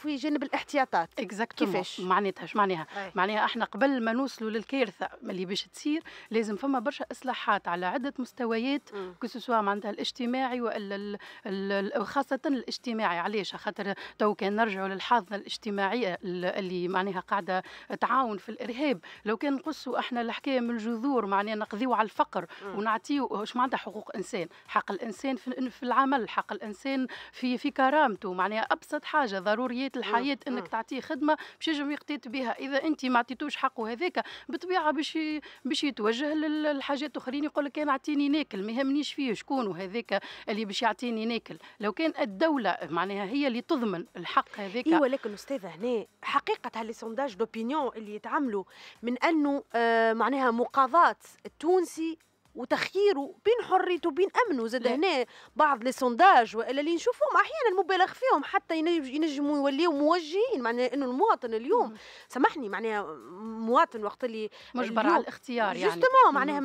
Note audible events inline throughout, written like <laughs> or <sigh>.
في جانب الاحتياطات اكزاكتومون كيفاش معناتها اش معناها معناها احنا قبل ما نوصلوا للكارثه اللي باش تصير لازم فما برشا اصلاحات على عده مستويات كسوسوا معناتها الاجتماعي والا خاصه الاجتماعي علاش خاطر تو كان نرجعوا للحاضنه الاجتماعيه اللي معناها قاعده تعاون في الارهاب لو كان نقصوا احنا الحكايه من الجذور معناها نقضيو على الفقر ونعطيو اش معناتها حقوق انسان حق الانسان في العمل حق الانسان في في كرامته معناها ابسط حاجه ضروريات طبيعه الحياه انك آه. تعطيه خدمه باش ينجم يقتات بها اذا انت ما عطيتوش حقه هذاك بطبيعه باش باش يتوجه للحاجات اخرين يقول لك انا اعطيني ناكل ما يهمنيش فيه شكون وهذاك اللي باش يعطيني ناكل لو كان الدوله معناها هي اللي تضمن الحق هذاك ايوا لكن استاذه هنا حقيقه لي سونداج دوبينيون اللي يتعملوا من انه آه معناها مقاضاه التونسي وتخييره بين حريته وبين امنه زاد نعم. هنا بعض لي سونداج والا اللي نشوفهم احيانا مبالغ فيهم حتى ينجموا يوليوا موجهين معناها انه المواطن اليوم سامحني معناها مواطن وقت اللي مجبر على الاختيار يعني جوستومون معناها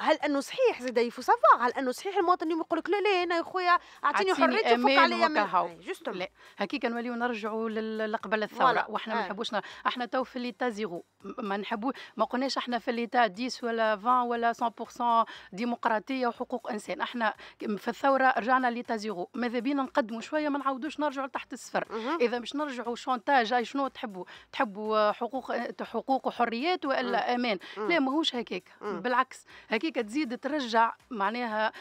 هل انه صحيح زاد سافا هل انه صحيح المواطن اليوم يقول لك لا لا انا يا خويا اعطيني حريتي وفك عليا إيه، جوستومون لا هكيك نوليو نرجعوا لقبل الثوره واحنا ما آه. نحبوش احنا تو في ليتا زيرو ما نحبو ما قلناش احنا في ليتا 10 ولا 20 ولا 100% ديمقراطيه وحقوق انسان احنا في الثوره رجعنا ليتا زيرو ماذا بينا نقدموا شويه ما نعاودوش نرجعوا لتحت الصفر اذا مش نرجعوا شونتاج اي شنو تحبوا تحبوا حقوق حقوق وحريات والا امان لا ماهوش هكاك بالعكس هكاك تزيد ترجع معناها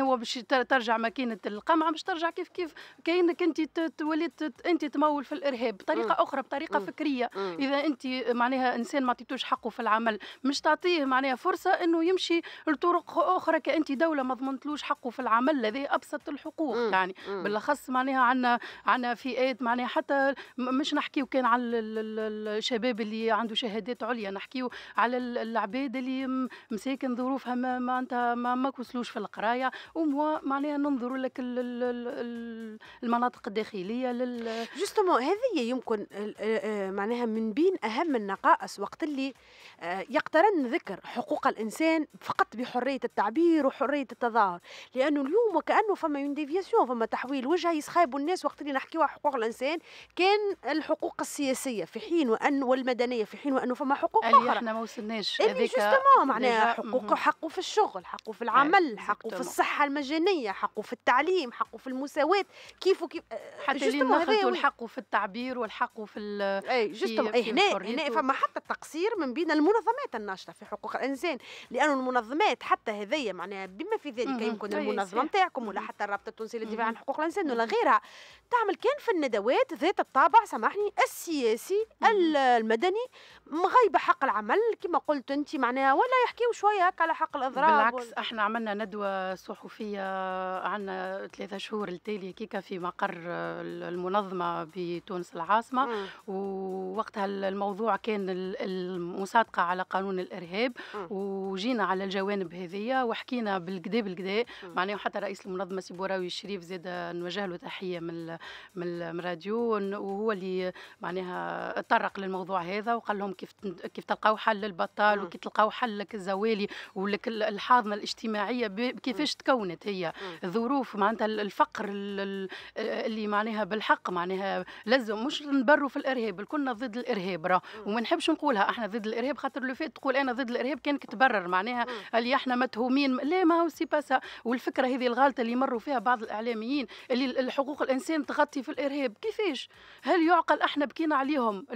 هو باش ترجع ماكينه القمع باش ترجع كيف كيف كانك انت تولي انت تمول في الارهاب بطريقه اخرى بطريقه فكريه اذا انت معناها انسان ما عطيتوش حقه في العمل مش تعطيه معناها فرصه انه يمشي لطرق اخرى كانت دوله ما ضمنتلوش حقه في العمل هذا ابسط الحقوق مم. يعني مم. بالاخص معناها عندنا عندنا فئات معناها حتى مش نحكيو كان على الشباب اللي عنده شهادات عليا نحكيو على العباد اللي مساكن ظروفها ما ما انت ما, ما وصلوش في القرايه وموا معناها ننظر لك المناطق الداخليه لل جوستومون هذه يمكن معناها من بين اهم أهم النقائص وقت اللي آه، يقترن ذكر حقوق الإنسان فقط بحرية التعبير وحرية التظاهر لأنه اليوم وكأنه فما ينديفياسيون فما تحويل وجهه يسخايبوا الناس وقت اللي نحكيو على حقوق الإنسان كان الحقوق السياسية في حين وأن والمدنية في حين وأنه فما حقوق أخرى احنا ما وصلناش اللي جوستومون معناها حقوق حقه في الشغل حقه في العمل حقه في الصحة المجانية حقه في التعليم حقه في المساواة كيف وكيف آه، حتى اللي ناخذوا الحق في التعبير والحق في ال... اي جوستومون هنا يعني فما حتى تقصير من بين المنظمات الناشطه في حقوق الانسان لانه المنظمات حتى هذيا معناها بما في ذلك يمكن المنظمه نتاعكم ولا حتى الرابطه التونسيه للدفاع عن حقوق الانسان ولا غيرها تعمل كان في الندوات ذات الطابع سامحني السياسي المدني مغايبه حق العمل كما قلت انت معناها ولا يحكيوا شويه هكا على حق الاضرار بالعكس وال... احنا عملنا ندوه صحفيه عندنا ثلاثة شهور التالي كيكا في مقر المنظمه بتونس العاصمه مم. ووقتها الموضوع كان المصادقه على قانون الارهاب وجينا على الجوانب هذيا وحكينا بالقدا بالقدا معناه حتى رئيس المنظمه سي بوراوي الشريف زاد نوجه له تحيه من من الراديو وهو اللي معناها تطرق للموضوع هذا وقال لهم كيف كيف تلقاو حل للبطال وكيف تلقاو حل لك الزوالي ولك الحاضنه الاجتماعيه كيفاش تكونت هي الظروف معناتها الفقر اللي معناها بالحق معناها لازم مش نبروا في الارهاب الكلنا ضد الارهاب راه وما نحبش نقولها احنا ضد الارهاب خاطر لو فات تقول انا ضد الارهاب كانك تبرر معناها اللي احنا متهومين لا ما هو سي باسا والفكره هذه الغلطه اللي مروا فيها بعض الاعلاميين اللي حقوق الانسان تغطي في الارهاب كيفاش هل يعقل احنا بكينا عليهم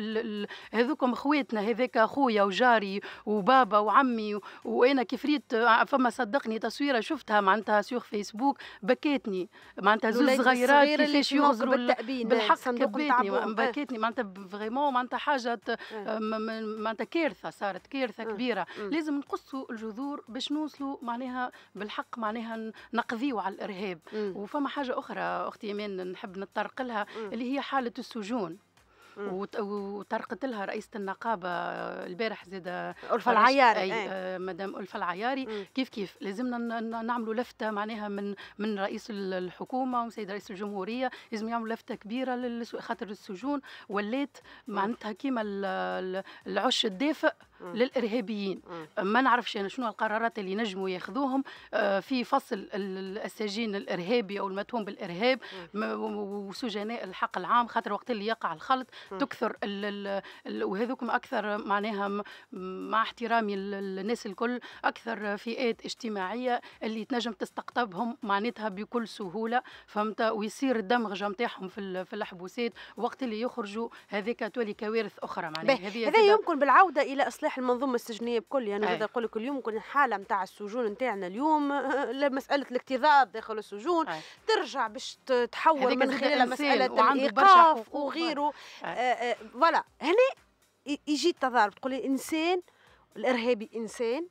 هذوكم خواتنا هذاك خويا وجاري وبابا وعمي وانا كفريت آه، فما صدقني تصويره شفتها معناتها سيغ فيسبوك بكاتني معناتها زوز صغيرات كيفاش يغزروا بالحق كباتني بكاتني معناتها فريمون معناتها حاجه إيه. آه، معناتها كارثه صارت كارثه إيه. كبيره إيه. لازم نقصوا الجذور باش نوصلوا معناها بالحق معناها نقضيوا على الارهاب وفما حاجه اخرى اختي ايمان نحب نتطرق لها اللي هي حاله السجون وطرقت لها رئيسه النقابه آه، البارح زادة آه، الفا العياري أي إيه. آه مدام الفا العياري مم. كيف كيف لازمنا نعملوا لفته معناها من من رئيس الحكومه وسيد رئيس الجمهوريه لازم يعملوا لفته كبيره خاطر السجون ولات معناتها كيما العش الدافئ للارهابيين ما نعرفش انا يعني شنو القرارات اللي نجموا ياخذوهم آه، في فصل السجين الارهابي او المتهم بالارهاب وسجناء الحق العام خاطر وقت اللي يقع الخلط تكثر وهذوكم اكثر معناها مع احترامي للناس الكل اكثر فئات اجتماعيه اللي تنجم تستقطبهم معناتها بكل سهوله فهمت ويصير الدمغ نتاعهم في في الحبوسات وقت اللي يخرجوا هذيك تولي كوارث اخرى معناها هذا يمكن بالعوده الى اصلاح صالح المنظومه السجنيه بكل يعني هذا يقول لك اليوم كل الحاله نتاع السجون نتاعنا اليوم <laughs> مساله الاكتظاظ داخل السجون أي. ترجع باش تحول من خلال مساله الايقاف وغيره فوالا آه، آه، هنا يجي التضارب تقول انسان الارهابي انسان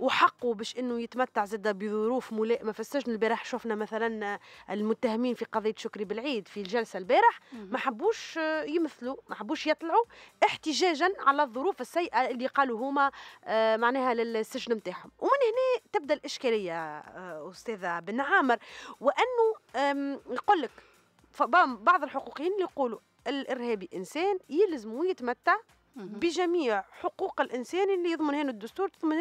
وحقه باش انه يتمتع زاد بظروف ملائمه في السجن البارح شفنا مثلا المتهمين في قضيه شكري بالعيد في الجلسه البارح ما حبوش يمثلوا ما حبوش يطلعوا احتجاجا على الظروف السيئه اللي قالوا هما آه، معناها للسجن نتاعهم ومن هنا تبدا الاشكاليه آه، استاذه بن عامر وانه يقول لك بعض الحقوقيين يقولوا الارهابي انسان يلزمه يتمتع بجميع حقوق الانسان اللي يضمنها الدستور تضمنها